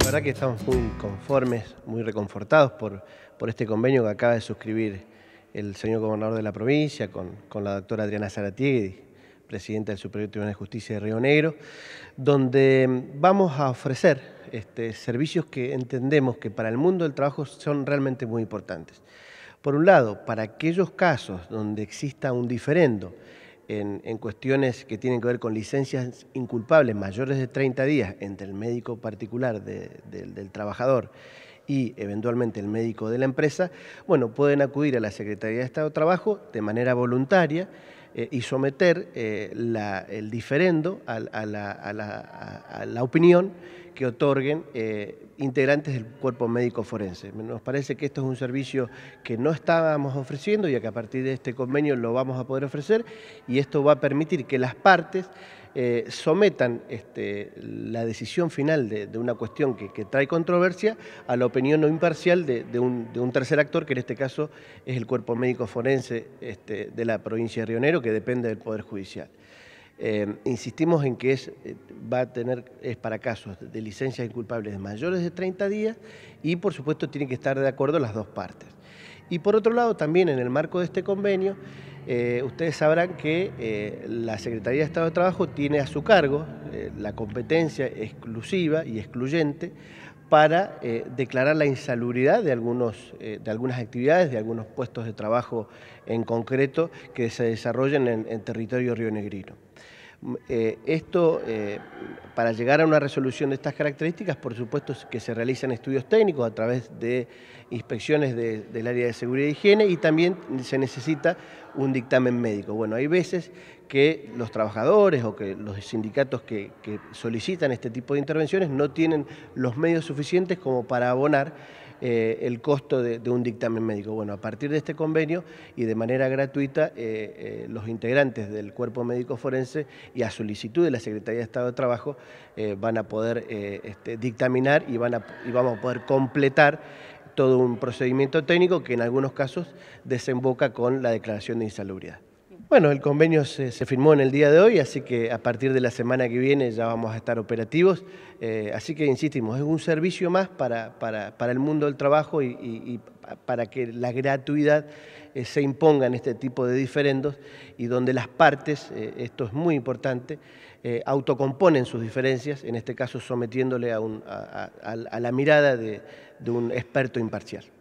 La verdad que estamos muy conformes, muy reconfortados por, este convenio que acaba de suscribir el señor gobernador de la provincia con, la doctora Adriana Zaratiegui, presidenta del Superior Tribunal de Justicia de Río Negro, donde vamos a ofrecer este, servicios que entendemos que para el mundo del trabajo son realmente muy importantes. Por un lado, para aquellos casos donde exista un diferendo en, cuestiones que tienen que ver con licencias inculpables mayores de 30 días entre el médico particular del trabajador y eventualmente el médico de la empresa, bueno, pueden acudir a la Secretaría de Estado de Trabajo de manera voluntaria eh, y someter eh, el diferendo a, la, opinión que otorguen eh, integrantes del cuerpo médico forense. Nos parece que esto es un servicio que no estábamos ofreciendo ya que a partir de este convenio lo vamos a poder ofrecer y esto va a permitir que las partes eh, sometan este, la decisión final de, una cuestión que, trae controversia a la opinión no imparcial de, un, tercer actor, que en este caso es el cuerpo médico forense este, de la provincia de Rionero, que depende del Poder Judicial. Eh, insistimos en que es, eh, va a tener, es para casos de licencias inculpables mayores de 30 días y por supuesto tienen que estar de acuerdo las dos partes. Y por otro lado, también en el marco de este convenio, eh, ustedes sabrán que eh, la Secretaría de Estado de Trabajo tiene a su cargo eh, la competencia exclusiva y excluyente para declarar la insalubridad de, algunos, de algunas actividades, de algunos puestos de trabajo en concreto que se desarrollen en, territorio territorio Negrino. Eh, esto, eh, para llegar a una resolución de estas características, por supuesto que se realizan estudios técnicos a través de inspecciones del área de seguridad y higiene y también se necesita un dictamen médico. Bueno, hay veces que los trabajadores o que los sindicatos que, solicitan este tipo de intervenciones no tienen los medios suficientes como para abonar eh, el costo de, un dictamen médico. Bueno, a partir de este convenio y de manera gratuita, eh, eh, los integrantes del cuerpo médico forense y a solicitud de la Secretaría de Estado de Trabajo van a poder este, dictaminar y, van y vamos a poder completar todo un procedimiento técnico que en algunos casos desemboca con la declaración de insalubridad. Bueno, el convenio se, firmó en el día de hoy, así que a partir de la semana que viene ya vamos a estar operativos. Eh, así que insistimos, es un servicio más para, el mundo del trabajo y, para que la gratuidad eh, se imponga en este tipo de diferendos y donde las partes, eh, esto es muy importante, autocomponen sus diferencias, en este caso sometiéndole a, un, la mirada de un experto imparcial.